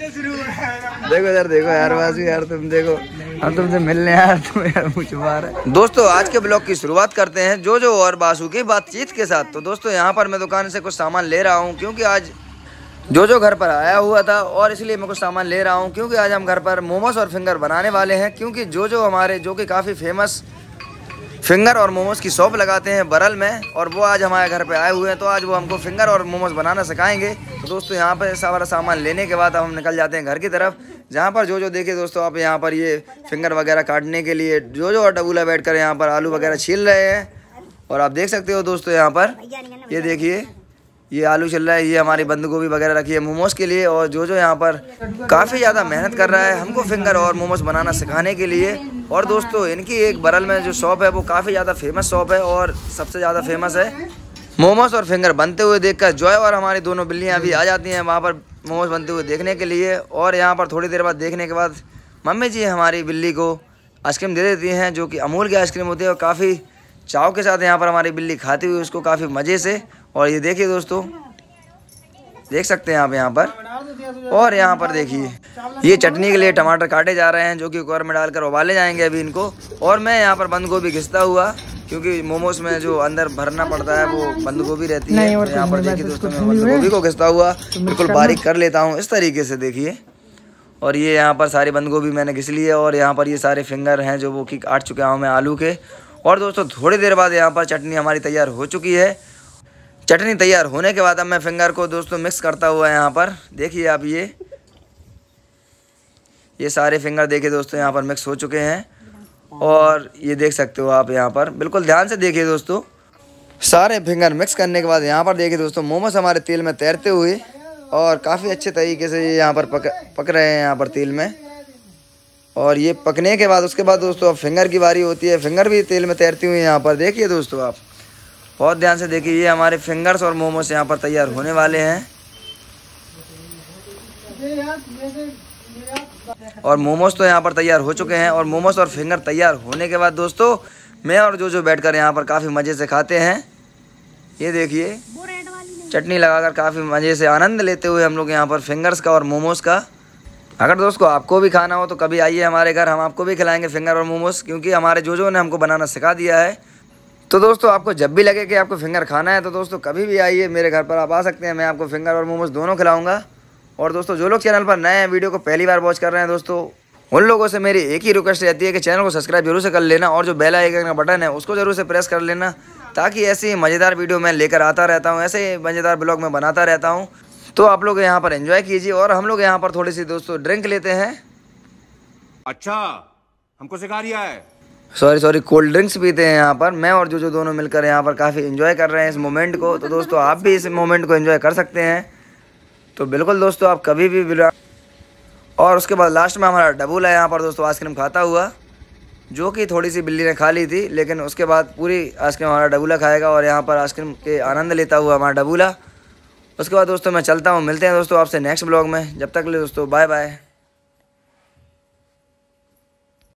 देखो यार देखो यार वासी यार तुम देखो हम तुमसे मिलने यार तुम यार मुझे मार दोस्तों आज के ब्लॉग की शुरुआत करते हैं जो जो और बासु की बातचीत के साथ तो दोस्तों यहाँ पर मैं दुकान से कुछ सामान ले रहा हूँ क्योंकि आज जो जो घर पर आया हुआ था और इसलिए मैं कुछ सामान ले रहा हूँ क्योंकि आज हम घर पर मोमोस और फिंगर बनाने वाले हैं क्योंकि जो जो हमारे जो कि काफ़ी फेमस फिंगर और मोमोज़ की शॉप लगाते हैं बरल में और वो आज हमारे घर पे आए हुए हैं तो आज वो हमको फिंगर और मोमोज़ बनाना सिखाएंगे तो दोस्तों यहाँ पर सारा सामान लेने के बाद हम निकल जाते हैं घर की तरफ जहाँ पर जो जो देखे दोस्तों आप यहाँ पर ये फिंगर वगैरह काटने के लिए जो जो और डबूला बैठ कर यहाँ पर आलू वगैरह छील रहे हैं और आप देख सकते हो दोस्तों यहाँ पर ये देखिए ये आलू चल रहा है ये हमारी बंद गोभी वगैरह रखी है मोमोज़ के लिए और जो जो यहाँ पर काफ़ी ज़्यादा मेहनत कर रहा है हमको फिंगर और मोमोज़ बनाना सिखाने के लिए और दोस्तों इनकी एक बरल में जो शॉप है वो काफ़ी ज़्यादा फेमस शॉप है और सबसे ज़्यादा फेमस है मोमोज और फिंगर बनते हुए देखकर जॉय और हमारी दोनों बिल्लियाँ अभी आ जाती हैं वहाँ पर मोमोज बनते हुए देखने के लिए और यहाँ पर थोड़ी देर बाद देखने के बाद मम्मी जी हमारी बिल्ली को आइसक्रीम दे देती हैं जो कि अमूल की आइसक्रीम होती है और काफ़ी चाव के साथ यहाँ पर हमारी बिल्ली खाती हुई उसको काफ़ी मज़े से और ये देखिए दोस्तों देख सकते हैं आप यहाँ पर और यहाँ पर देखिए ये चटनी के लिए टमाटर काटे जा रहे हैं जो कि कुकर में डालकर उबाले जाएंगे अभी इनको और मैं यहाँ पर बंद गोभी घिसता हुआ क्योंकि मोमोज में जो अंदर भरना पड़ता है वो बंद गोभी रहती है यहाँ पर देखिए दोस्तों मैं बंद गोभी को घिसता हुआ बिल्कुल बारीक कर लेता हूँ इस तरीके से देखिए और ये यहाँ पर सारी बंद गोभी मैंने घिस ली है और यहाँ पर ये सारे फिंगर हैं जो वो कि काट चुका हूँ मैं आलू के और दोस्तों थोड़ी देर बाद यहाँ पर चटनी हमारी तैयार हो चुकी है चटनी तैयार होने के बाद अब मैं फिंगर को दोस्तों मिक्स करता हुआ यहाँ पर देखिए आप ये ये सारे फिंगर देखिए दोस्तों यहाँ पर मिक्स हो चुके हैं और ये देख सकते हो आप यहाँ पर बिल्कुल ध्यान से देखिए दोस्तों सारे फिंगर मिक्स करने के बाद यहाँ पर देखिए दोस्तों मोमोस हमारे तेल में तैरते हुए और काफ़ी अच्छे तरीके से ये यहाँ पर पक पक रहे हैं यहाँ पर तेल में और ये पकने के बाद उसके बाद दोस्तों अब फिंगर की बारी होती है फिंगर भी तेल में तैरती हुई यहाँ पर देखिए दोस्तों आप बहुत ध्यान से देखिए ये हमारे फिंगर्स और मोमोस यहाँ पर तैयार होने वाले हैं और मोमोज तो यहाँ पर तैयार हो चुके हैं और मोमोस और फिंगर तैयार होने के बाद दोस्तों मैं और जो जो कर यहाँ पर काफ़ी मज़े से खाते हैं ये देखिए चटनी लगाकर काफ़ी मज़े से आनंद लेते हुए हम लोग यहाँ पर फिंगर्स का और मोमोस का अगर दोस्तों आपको भी खाना हो तो कभी आइए हमारे घर हम आपको भी खिलाएंगे फिंगर और मोमोस क्योंकि हमारे जोजो ने हमको बनाना सिखा दिया है तो दोस्तों आपको जब भी लगे कि आपको फिंगर खाना है तो दोस्तों कभी भी आइए मेरे घर पर आप आ सकते हैं मैं आपको फिंगर और मोमोज दोनों खिलाऊंगा और दोस्तों जो लोग चैनल पर नए हैं वीडियो को पहली बार वॉच कर रहे हैं दोस्तों उन लोगों से मेरी एक ही रिक्वेस्ट रहती है कि चैनल को सब्सक्राइब जरूर से कर लेना और जो बेल आइकन का बटन है उसको जरूर से प्रेस कर लेना ताकि ऐसी मज़ेदार वीडियो मैं लेकर आता रहता हूँ ऐसे मज़ेदार ब्लॉग मैं बनाता रहता हूँ तो आप लोग यहाँ पर इन्जॉय कीजिए और हम लोग यहाँ पर थोड़ी सी दोस्तों ड्रिंक लेते हैं अच्छा हमको सिखा दिया है सॉरी सॉरी कोल्ड ड्रिंक्स पीते हैं यहाँ पर मैं और जो जो दोनों मिलकर यहाँ पर काफ़ी इन्जॉय कर रहे हैं इस मोमेंट को तो दोस्तों आप भी इस मोमेंट को इन्जॉय कर सकते हैं तो बिल्कुल दोस्तों आप कभी भी बिला और उसके बाद लास्ट में हमारा डबूल है यहाँ पर दोस्तों आइसक्रीम खाता हुआ जो कि थोड़ी सी बिल्ली ने खा ली थी लेकिन उसके बाद पूरी आइसक्रीम हमारा डबूला खाएगा और यहाँ पर आइसक्रीम के आनंद लेता हुआ हमारा डबूला उसके बाद दोस्तों मैं चलता हूँ मिलते हैं दोस्तों आपसे नेक्स्ट ब्लॉग में जब तक ले दोस्तों बाय बाय